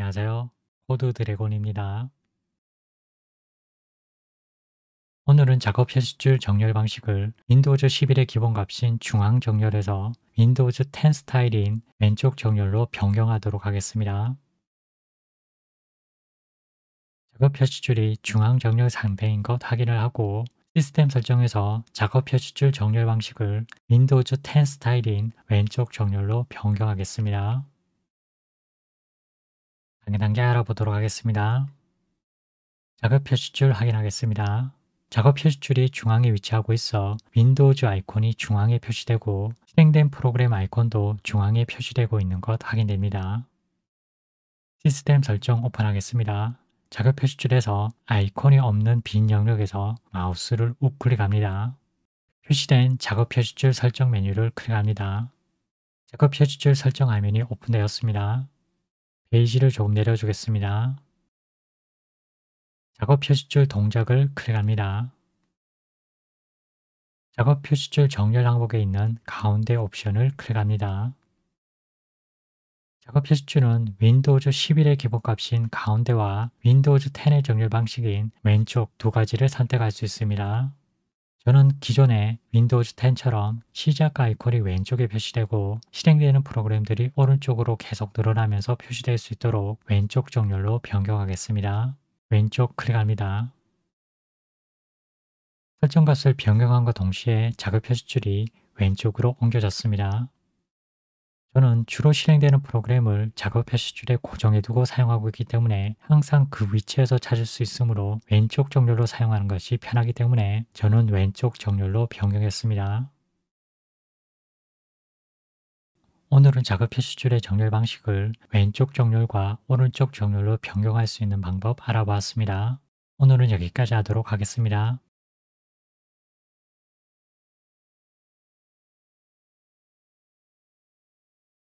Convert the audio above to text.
안녕하세요. 코드 드래곤입니다. 오늘은 작업 표시줄 정렬 방식을 윈도우즈 11의 기본값인 중앙 정렬에서 윈도우즈 10 스타일인 왼쪽 정렬로 변경하도록 하겠습니다. 작업 표시줄이 중앙 정렬 상태인 것 확인을 하고 시스템 설정에서 작업 표시줄 정렬 방식을 윈도우즈 10 스타일인 왼쪽 정렬로 변경하겠습니다. 단계단계 알아보도록 하겠습니다. 작업 표시줄 확인하겠습니다. 작업 표시줄이 중앙에 위치하고 있어 윈도우즈 아이콘이 중앙에 표시되고 실행된 프로그램 아이콘도 중앙에 표시되고 있는 것 확인됩니다. 시스템 설정 오픈하겠습니다. 작업 표시줄에서 아이콘이 없는 빈 영역에서 마우스를 우클릭합니다. 표시된 작업 표시줄 설정 메뉴를 클릭합니다. 작업 표시줄 설정 화면이 오픈되었습니다. 베이지를 조금 내려주겠습니다. 작업 표시줄 동작을 클릭합니다. 작업 표시줄 정렬 항목에 있는 가운데 옵션을 클릭합니다. 작업 표시줄은 윈도우즈 11의 기본값인 가운데와 윈도우즈 10의 정렬 방식인 왼쪽 두 가지를 선택할 수 있습니다. 저는 기존의 윈도우즈 10처럼 시작 아이콘이 왼쪽에 표시되고 실행되는 프로그램들이 오른쪽으로 계속 늘어나면서 표시될 수 있도록 왼쪽 정렬로 변경하겠습니다. 왼쪽 클릭합니다. 설정값을 변경함과 동시에 자극 표시줄이 왼쪽으로 옮겨졌습니다. 저는 주로 실행되는 프로그램을 작업 표시줄에 고정해두고 사용하고 있기 때문에 항상 그 위치에서 찾을 수 있으므로 왼쪽 정렬로 사용하는 것이 편하기 때문에 저는 왼쪽 정렬로 변경했습니다. 오늘은 작업 표시줄의 정렬 방식을 왼쪽 정렬과 오른쪽 정렬로 변경할 수 있는 방법 알아보았습니다. 오늘은 여기까지 하도록 하겠습니다.